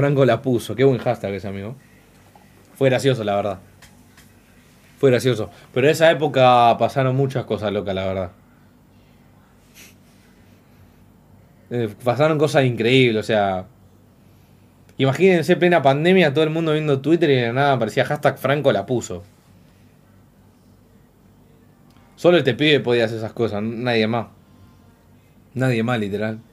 Franco la puso. Qué buen hashtag ese amigo. Fue gracioso, la verdad. Fue gracioso. Pero en esa época pasaron muchas cosas locas, la verdad. Eh, pasaron cosas increíbles, o sea. Imagínense plena pandemia, todo el mundo viendo Twitter y nada Parecía hashtag Franco la puso. Solo este pibe podía hacer esas cosas, nadie más. Nadie más, literal.